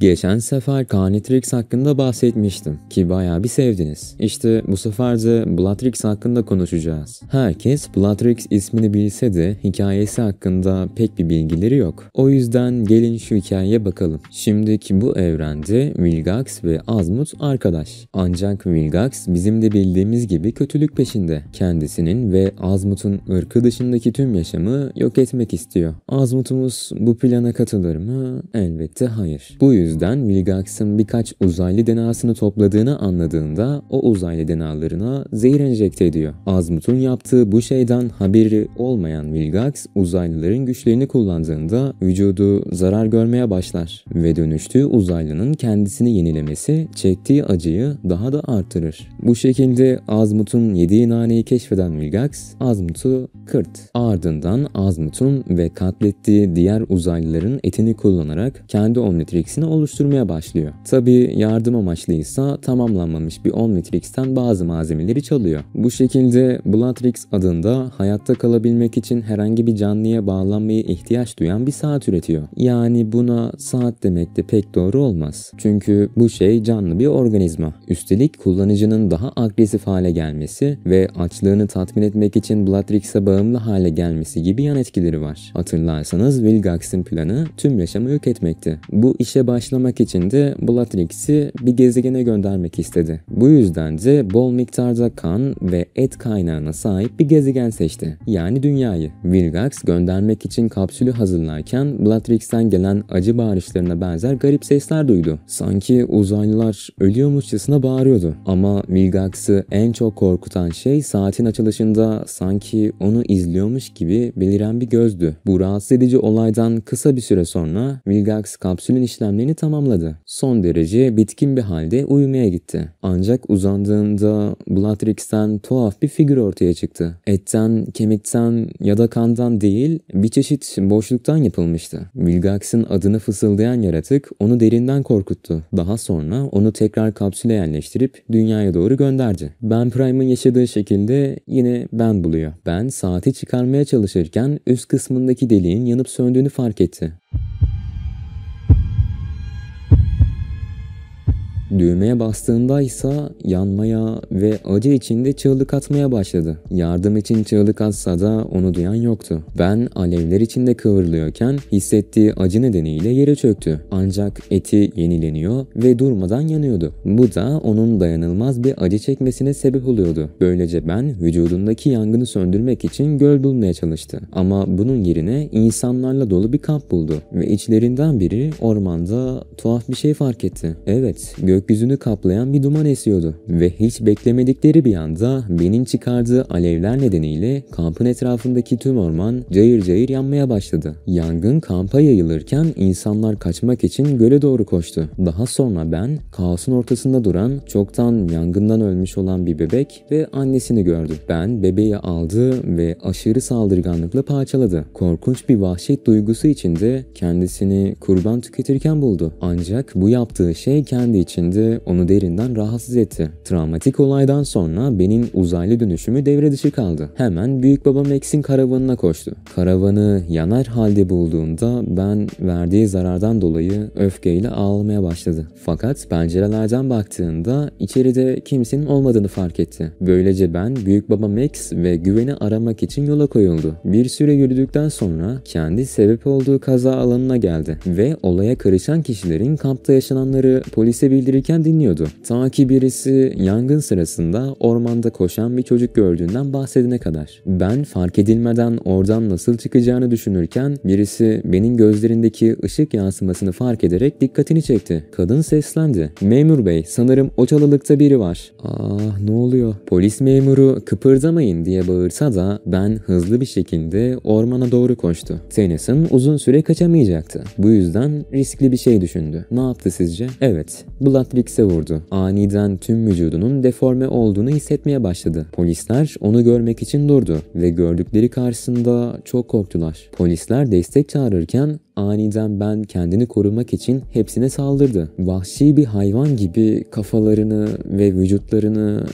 Geçen sefer Carnitrix hakkında bahsetmiştim ki bayağı bir sevdiniz. İşte bu sefer de Blatrix hakkında konuşacağız. Herkes Blatrix ismini bilse de hikayesi hakkında pek bir bilgileri yok. O yüzden gelin şu hikayeye bakalım. Şimdiki bu evrende Vilgax ve Azmut arkadaş. Ancak Vilgax bizim de bildiğimiz gibi kötülük peşinde. Kendisinin ve Azmut'un ırkı dışındaki tüm yaşamı yok etmek istiyor. Azmut'umuz bu plana katılır mı? Elbette hayır. Bu yüzden yüzden Wilgax'ın birkaç uzaylı denasını topladığını anladığında o uzaylı denalarına zehir enjekte ediyor. Azmut'un yaptığı bu şeyden haberi olmayan Wilgax uzaylıların güçlerini kullandığında vücudu zarar görmeye başlar ve dönüştüğü uzaylının kendisini yenilemesi çektiği acıyı daha da artırır. Bu şekilde Azmut'un yediği naneyi keşfeden Wilgax Azmut'u kırt. Ardından Azmut'un ve katlettiği diğer uzaylıların etini kullanarak kendi Omnitrix'ini oluşturmaya başlıyor. Tabii yardım amaçlıysa tamamlanmamış bir Omnitrix'ten bazı malzemeleri çalıyor. Bu şekilde Blatrix adında hayatta kalabilmek için herhangi bir canlıya bağlanmaya ihtiyaç duyan bir saat üretiyor. Yani buna saat demek de pek doğru olmaz. Çünkü bu şey canlı bir organizma. Üstelik kullanıcının daha agresif hale gelmesi ve açlığını tatmin etmek için Blatrix'e bağımlı hale gelmesi gibi yan etkileri var. Hatırlarsanız Vilgax'in planı tüm yaşamı yok etmekti. Bu işe baş karşılamak için de Bellatrix'i bir gezegene göndermek istedi. Bu yüzden de bol miktarda kan ve et kaynağına sahip bir gezegen seçti. Yani dünyayı. Vilgax göndermek için kapsülü hazırlarken Bellatrix'ten gelen acı bağırışlarına benzer garip sesler duydu. Sanki uzaylılar ölüyormuşçasına bağırıyordu. Ama Vilgax'ı en çok korkutan şey saatin açılışında sanki onu izliyormuş gibi beliren bir gözdü. Bu rahatsız edici olaydan kısa bir süre sonra Vilgax kapsülün işlemlerini tamamladı. Son derece bitkin bir halde uyumaya gitti. Ancak uzandığında Blatrix'ten tuhaf bir figür ortaya çıktı. Etten, kemikten ya da kandan değil bir çeşit boşluktan yapılmıştı. Vilgax'ın adını fısıldayan yaratık onu derinden korkuttu. Daha sonra onu tekrar kapsüle yerleştirip dünyaya doğru gönderdi. Ben Prime'ın yaşadığı şekilde yine ben buluyor. Ben saati çıkarmaya çalışırken üst kısmındaki deliğin yanıp söndüğünü fark etti. Düğmeye bastığında ise yanmaya ve acı içinde çığlık atmaya başladı. Yardım için çığlık atsa da onu duyan yoktu. Ben alevler içinde kıvrılıyorken hissettiği acı nedeniyle yere çöktü. Ancak eti yenileniyor ve durmadan yanıyordu. Bu da onun dayanılmaz bir acı çekmesine sebep oluyordu. Böylece ben vücudundaki yangını söndürmek için göl bulmaya çalıştı. Ama bunun yerine insanlarla dolu bir kamp buldu ve içlerinden biri ormanda tuhaf bir şey fark etti. Evet, göl gökyüzünü kaplayan bir duman esiyordu ve hiç beklemedikleri bir anda benim çıkardığı alevler nedeniyle kampın etrafındaki tüm orman cayır cayır yanmaya başladı. Yangın kampa yayılırken insanlar kaçmak için göle doğru koştu. Daha sonra ben kaosun ortasında duran çoktan yangından ölmüş olan bir bebek ve annesini gördüm. Ben bebeği aldı ve aşırı saldırganlıkla parçaladı. Korkunç bir vahşet duygusu içinde kendisini kurban tüketirken buldu. Ancak bu yaptığı şey kendi için kendi onu derinden rahatsız etti. Travmatik olaydan sonra Ben'in uzaylı dönüşümü devre dışı kaldı. Hemen büyük baba Max'in karavanına koştu. Karavanı yanar halde bulduğunda Ben verdiği zarardan dolayı öfkeyle ağlamaya başladı. Fakat pencerelerden baktığında içeride kimsenin olmadığını fark etti. Böylece Ben büyük baba Max ve güveni aramak için yola koyuldu. Bir süre yürüdükten sonra kendi sebep olduğu kaza alanına geldi ve olaya karışan kişilerin kampta yaşananları polise bildirdi yürürken dinliyordu. Ta ki birisi yangın sırasında ormanda koşan bir çocuk gördüğünden bahsedene kadar. Ben fark edilmeden oradan nasıl çıkacağını düşünürken birisi benim gözlerindeki ışık yansımasını fark ederek dikkatini çekti. Kadın seslendi. Memur bey sanırım o çalılıkta biri var. Ah ne oluyor? Polis memuru kıpırdamayın diye bağırsa da ben hızlı bir şekilde ormana doğru koştu. Tennyson uzun süre kaçamayacaktı. Bu yüzden riskli bir şey düşündü. Ne yaptı sizce? Evet. Blood Matrix'e vurdu. Aniden tüm vücudunun deforme olduğunu hissetmeye başladı. Polisler onu görmek için durdu ve gördükleri karşısında çok korktular. Polisler destek çağırırken Aniden ben kendini korumak için hepsine saldırdı. Vahşi bir hayvan gibi kafalarını ve vücutlarını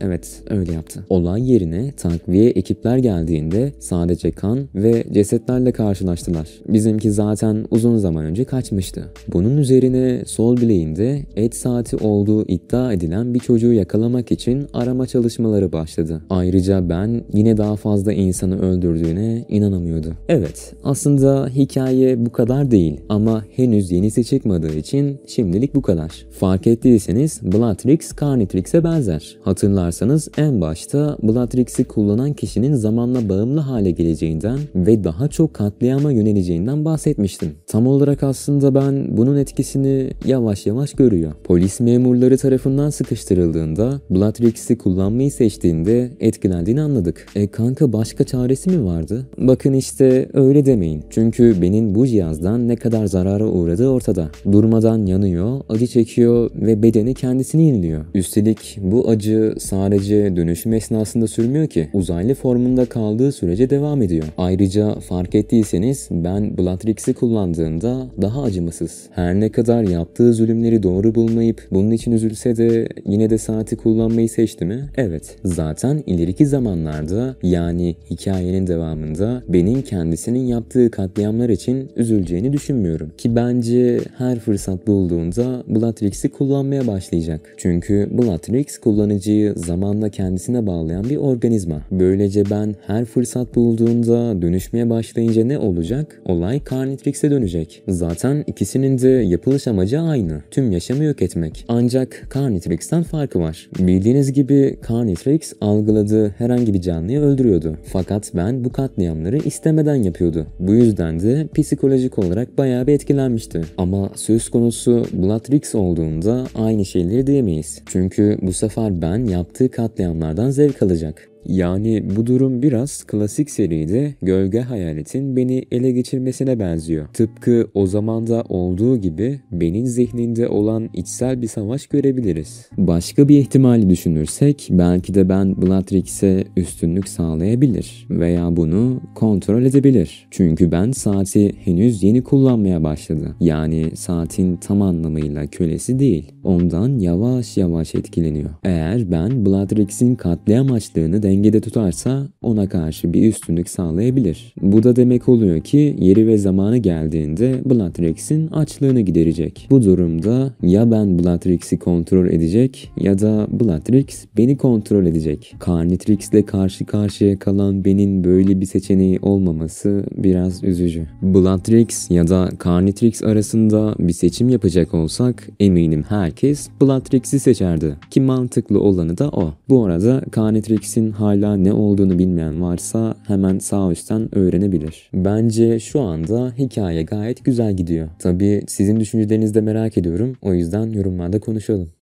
evet öyle yaptı. Olay yerine takviye ekipler geldiğinde sadece kan ve cesetlerle karşılaştılar. Bizimki zaten uzun zaman önce kaçmıştı. Bunun üzerine sol bileğinde et saati olduğu iddia edilen bir çocuğu yakalamak için arama çalışmaları başladı. Ayrıca ben yine daha fazla insanı öldürdüğüne inanamıyordu. Evet aslında hikaye bu kadar değil ama henüz yenisi çıkmadığı için şimdilik bu kadar. Fark ettiyseniz Blatrix Carnitrix'e benzer. Hatırlarsanız en başta Blatrix'i kullanan kişinin zamanla bağımlı hale geleceğinden ve daha çok katliama yöneleceğinden bahsetmiştim. Tam olarak aslında ben bunun etkisini yavaş yavaş görüyor. Polis memurları tarafından sıkıştırıldığında Blatrix'i kullanmayı seçtiğinde etkilendiğini anladık. E kanka başka çaresi mi vardı? Bakın işte öyle demeyin. Çünkü benim bu bu cihazdan ne kadar zarara uğradığı ortada. Durmadan yanıyor, acı çekiyor ve bedeni kendisini yeniliyor. Üstelik bu acı sadece dönüşüm esnasında sürmüyor ki uzaylı formunda kaldığı sürece devam ediyor. Ayrıca fark ettiyseniz ben Blatrix'i kullandığında daha acımasız. Her ne kadar yaptığı zulümleri doğru bulmayıp bunun için üzülse de yine de saati kullanmayı seçti mi? Evet. Zaten ileriki zamanlarda yani hikayenin devamında benim kendisinin yaptığı katliamlar için kimsenin üzüleceğini düşünmüyorum. Ki bence her fırsat bulduğunda Blatrix'i kullanmaya başlayacak. Çünkü Blatrix kullanıcıyı zamanla kendisine bağlayan bir organizma. Böylece ben her fırsat bulduğunda dönüşmeye başlayınca ne olacak? Olay Carnitrix'e dönecek. Zaten ikisinin de yapılış amacı aynı. Tüm yaşamı yok etmek. Ancak Carnitrix'ten farkı var. Bildiğiniz gibi Carnitrix algıladığı herhangi bir canlıyı öldürüyordu. Fakat ben bu katliamları istemeden yapıyordu. Bu yüzden de pis psikolojik olarak bayağı bir etkilenmişti. Ama söz konusu Blatrix olduğunda aynı şeyleri diyemeyiz. Çünkü bu sefer ben yaptığı katliamlardan zevk alacak. Yani bu durum biraz klasik seride Gölge Hayalet'in beni ele geçirmesine benziyor. Tıpkı o zamanda olduğu gibi benim zihninde olan içsel bir savaş görebiliriz. Başka bir ihtimali düşünürsek belki de ben Blatrix'e üstünlük sağlayabilir veya bunu kontrol edebilir. Çünkü ben saati henüz yeni kullanmaya başladı. Yani saatin tam anlamıyla kölesi değil. Ondan yavaş yavaş etkileniyor. Eğer ben Blatrix'in katliam açlığını denge dengede tutarsa ona karşı bir üstünlük sağlayabilir. Bu da demek oluyor ki yeri ve zamanı geldiğinde Blatrix'in açlığını giderecek. Bu durumda ya ben Blatrix'i kontrol edecek ya da Blatrix beni kontrol edecek. Carnitrix ile karşı karşıya kalan benim böyle bir seçeneği olmaması biraz üzücü. Blatrix ya da Carnitrix arasında bir seçim yapacak olsak eminim herkes Blatrix'i seçerdi ki mantıklı olanı da o. Bu arada Carnitrix'in hala ne olduğunu bilmeyen varsa hemen sağ üstten öğrenebilir. Bence şu anda hikaye gayet güzel gidiyor. Tabii sizin düşüncelerinizi de merak ediyorum. O yüzden yorumlarda konuşalım.